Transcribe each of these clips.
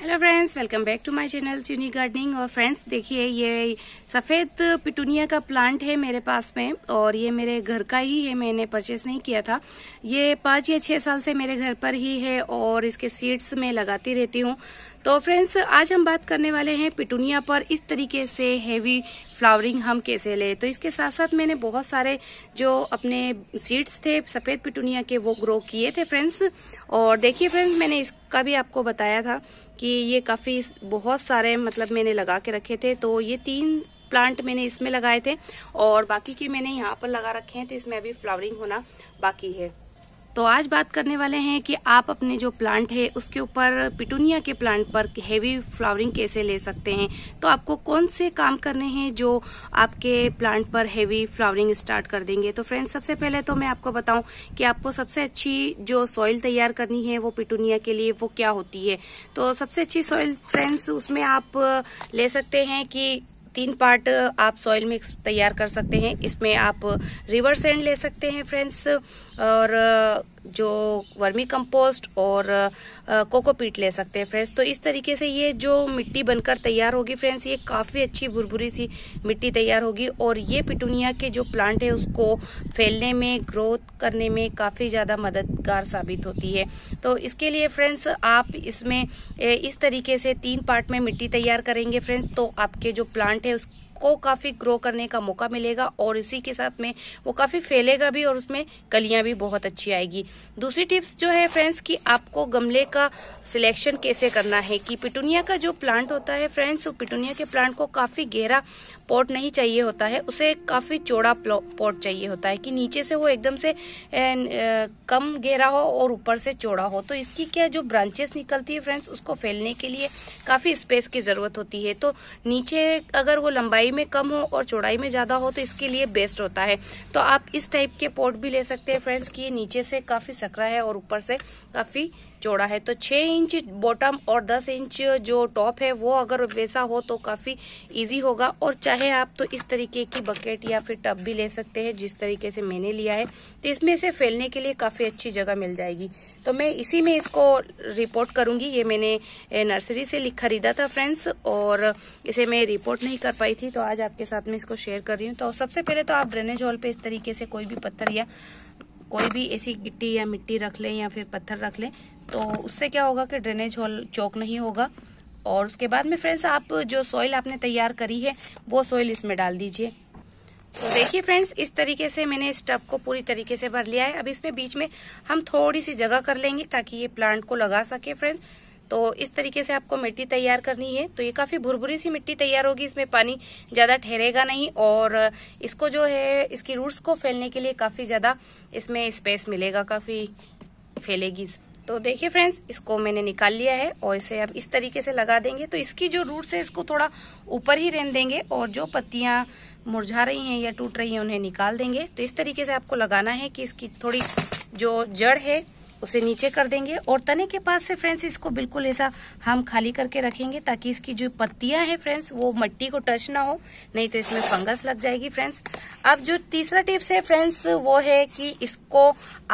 hello friends welcome back to my channel unique gardening और friends देखिए ये सफ़ेद पिटूनिया का प्लांट है मेरे पास में और ये मेरे घर का ही है मैंने परचेस नहीं किया था ये पाँच या छः साल से मेरे घर पर ही है और इसके सीड्स मैं लगाती रहती हूँ तो फ्रेंड्स आज हम बात करने वाले हैं पिटूनिया पर इस तरीके से हैवी फ्लावरिंग हम कैसे लें तो इसके साथ साथ मैंने बहुत सारे जो अपने सीड्स थे सफ़ेद पिटूनिया के वो ग्रो किए थे फ्रेंड्स और देखिए फ्रेंड्स मैंने इस का भी आपको बताया था कि ये काफ़ी बहुत सारे मतलब मैंने लगा के रखे थे तो ये तीन प्लांट मैंने इसमें लगाए थे और बाकी के मैंने यहाँ पर लगा रखे हैं तो इसमें अभी फ्लावरिंग होना बाकी है तो आज बात करने वाले हैं कि आप अपने जो प्लांट है उसके ऊपर पिटूनिया के प्लांट पर हैवी फ्लावरिंग कैसे ले सकते हैं तो आपको कौन से काम करने हैं जो आपके प्लांट पर हैवी फ्लावरिंग स्टार्ट कर देंगे तो फ्रेंड्स सबसे पहले तो मैं आपको बताऊं कि आपको सबसे अच्छी जो सॉइल तैयार करनी है वो पिटूनिया के लिए वो क्या होती है तो सबसे अच्छी सॉइल फ्रेंड्स उसमें आप ले सकते हैं कि तीन पार्ट आप सॉइल मिक्स तैयार कर सकते हैं इसमें आप रिवर एंड ले सकते हैं फ्रेंड्स और जो वर्मी कंपोस्ट और कोकोपीट ले सकते हैं फ्रेंड्स तो इस तरीके से ये जो मिट्टी बनकर तैयार होगी फ्रेंड्स ये काफ़ी अच्छी भुरभुरी सी मिट्टी तैयार होगी और ये पिटूनिया के जो प्लांट है उसको फैलने में ग्रोथ करने में काफ़ी ज़्यादा मददगार साबित होती है तो इसके लिए फ्रेंड्स आप इसमें इस तरीके से तीन पार्ट में मिट्टी तैयार करेंगे फ्रेंड्स तो आपके जो प्लांट है उस को काफ़ी ग्रो करने का मौका मिलेगा और इसी के साथ में वो काफ़ी फैलेगा भी और उसमें कलियां भी बहुत अच्छी आएगी दूसरी टिप्स जो है फ्रेंड्स कि आपको गमले का सिलेक्शन कैसे करना है कि पिटूनिया का जो प्लांट होता है फ्रेंड्स पिटूनिया के प्लांट को काफ़ी गहरा पॉट नहीं चाहिए होता है उसे काफ़ी चौड़ा पॉट चाहिए होता है कि नीचे से वो एकदम से एन, ए, कम गहरा हो और ऊपर से चौड़ा हो तो इसकी क्या जो ब्रांचेस निकलती है फ्रेंड्स उसको फैलने के लिए काफ़ी स्पेस की ज़रूरत होती है तो नीचे अगर वो लंबाई लंबाई में कम हो और चौड़ाई में ज़्यादा हो तो इसके लिए बेस्ट होता है तो आप इस टाइप के पॉट भी ले सकते हैं फ्रेंड्स कि ये नीचे से काफ़ी सकरा है और ऊपर से काफ़ी चौड़ा है तो छह इंच बॉटम और दस इंच जो टॉप है वो अगर वैसा हो तो काफ़ी इजी होगा और चाहे आप तो इस तरीके की बकेट या फिर टब भी ले सकते हैं जिस तरीके से मैंने लिया है तो इसमें से फैलने के लिए काफ़ी अच्छी जगह मिल जाएगी तो मैं इसी में इसको रिपोर्ट करूंगी ये मैंने नर्सरी से खरीदा था फ्रेंड्स और इसे मैं रिपोर्ट नहीं कर पाई थी तो आज आपके साथ में इसको शेयर कर रही हूँ तो सबसे पहले तो आप ड्रेनेज हॉल पे इस तरीके से कोई भी पत्थर या कोई भी ऐसी गिट्टी या मिट्टी रख लें या फिर पत्थर रख लें तो उससे क्या होगा कि ड्रेनेज हॉल चौक नहीं होगा और उसके बाद में फ्रेंड्स आप जो सॉइल आपने तैयार करी है वो सॉइल इसमें डाल दीजिए तो देखिए फ्रेंड्स इस तरीके से मैंने इस टब को पूरी तरीके से भर लिया है अब इसमें बीच में हम थोड़ी सी जगह कर लेंगे ताकि ये प्लांट को लगा सके फ्रेंड्स तो इस तरीके से आपको मिट्टी तैयार करनी है तो ये काफ़ी भुरभुरी सी मिट्टी तैयार होगी इसमें पानी ज़्यादा ठहरेगा नहीं और इसको जो है इसकी रूट्स को फैलने के लिए काफ़ी ज़्यादा इसमें स्पेस मिलेगा काफ़ी फैलेगी तो देखिए फ्रेंड्स इसको मैंने निकाल लिया है और इसे अब इस तरीके से लगा देंगे तो इसकी जो रूट्स है इसको थोड़ा ऊपर ही रहने देंगे और जो पत्तियां मुरझा रही हैं या टूट रही हैं उन्हें निकाल देंगे तो इस तरीके से आपको लगाना है कि इसकी थोड़ी जो जड़ है उसे नीचे कर देंगे और तने के पास से फ्रेंड्स इसको बिल्कुल ऐसा हम खाली करके रखेंगे ताकि इसकी जो पत्तियां हैं फ्रेंड्स वो मिट्टी को टच ना हो नहीं तो इसमें फंगस लग जाएगी फ्रेंड्स अब जो तीसरा टिप्स है फ्रेंड्स वो है कि इसको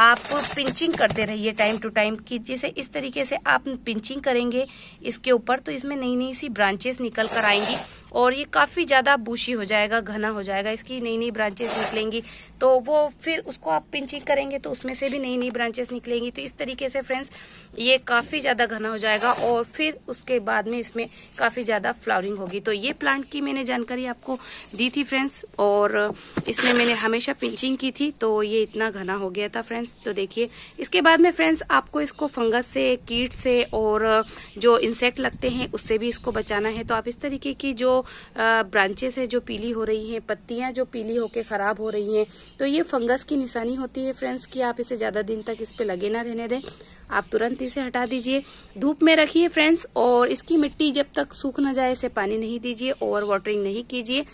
आप पिंचिंग करते रहिए टाइम टू टाइम की जैसे इस तरीके से आप पिंचिंग करेंगे इसके ऊपर तो इसमें नई नई सी ब्रांचेस निकल कर आएंगी और ये काफी ज्यादा बूशी हो जाएगा घना हो जाएगा इसकी नई नई ब्रांचेस निकलेंगी तो वो फिर उसको आप पिंचिंग करेंगे तो उसमें से भी नई नई ब्रांचेस निकलेंगी तो इस तरीके से फ्रेंड्स ये काफी ज्यादा घना हो जाएगा और फिर उसके बाद में इसमें काफी ज्यादा फ्लावरिंग होगी तो ये प्लांट की मैंने जानकारी आपको दी थी फ्रेंड्स और इसमें मैंने हमेशा पिंचिंग की थी तो ये इतना घना हो गया था फ्रेंड्स तो देखिए इसके बाद में फ्रेंड्स आपको इसको फंगस से कीट से और जो इंसेक्ट लगते हैं उससे भी इसको बचाना है तो आप इस तरीके की जो ब्रांचेस है जो पीली हो रही हैं पत्तियां जो पीली होकर खराब हो रही हैं तो ये फंगस की निशानी होती है फ्रेंड्स कि आप इसे ज़्यादा दिन तक इस पर लगे ना रहने दें आप तुरंत इसे हटा दीजिए धूप में रखिए फ्रेंड्स और इसकी मिट्टी जब तक सूख ना जाए इसे पानी नहीं दीजिए ओवर वाटरिंग नहीं कीजिए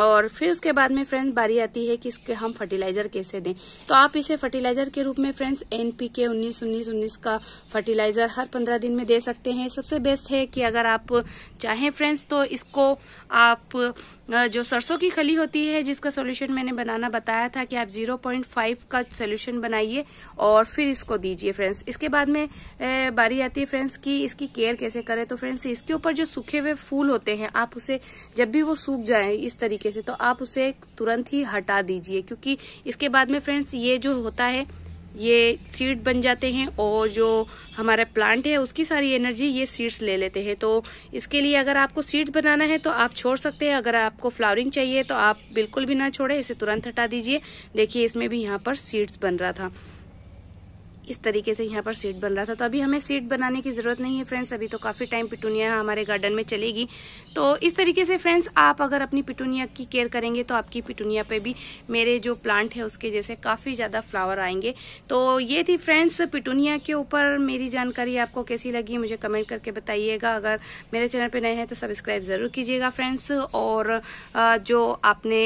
और फिर उसके बाद में फ्रेंड्स बारी आती है कि इसके हम फर्टिलाइजर कैसे दें तो आप इसे फर्टिलाइजर के रूप में फ्रेंड्स एनपी के उन्नीस उन्नीस उन्नीस का फर्टिलाइजर हर पंद्रह दिन में दे सकते हैं सबसे बेस्ट है कि अगर आप चाहें फ्रेंड्स तो इसको आप जो सरसों की खली होती है जिसका सोल्यूशन मैंने बनाना बताया था कि आप 0.5 का सोल्यूशन बनाइए और फिर इसको दीजिए फ्रेंड्स इसके बाद में बारी आती है फ्रेंड्स कि इसकी केयर कैसे करें तो फ्रेंड्स इसके ऊपर जो सूखे हुए फूल होते हैं आप उसे जब भी वो सूख जाए इस तरीके से तो आप उसे तुरंत ही हटा दीजिए क्योंकि इसके बाद में फ्रेंड्स ये जो होता है ये सीड बन जाते हैं और जो हमारा प्लांट है उसकी सारी एनर्जी ये सीड्स ले लेते हैं तो इसके लिए अगर आपको सीड्स बनाना है तो आप छोड़ सकते हैं अगर आपको फ्लावरिंग चाहिए तो आप बिल्कुल भी ना छोड़े इसे तुरंत हटा दीजिए देखिए इसमें भी यहाँ पर सीड्स बन रहा था इस तरीके से यहाँ पर सीट बन रहा था तो अभी हमें सीट बनाने की जरूरत नहीं है फ्रेंड्स अभी तो काफी टाइम पिटूनिया हमारे गार्डन में चलेगी तो इस तरीके से फ्रेंड्स आप अगर अपनी पिटूनिया की केयर करेंगे तो आपकी पिटूनिया पे भी मेरे जो प्लांट है उसके जैसे काफी ज्यादा फ्लावर आएंगे तो ये थी फ्रेंड्स पिटूनिया के ऊपर मेरी जानकारी आपको कैसी लगी मुझे कमेंट करके बताइएगा अगर मेरे चैनल पर नए हैं तो सब्सक्राइब जरूर कीजिएगा फ्रेंड्स और जो आपने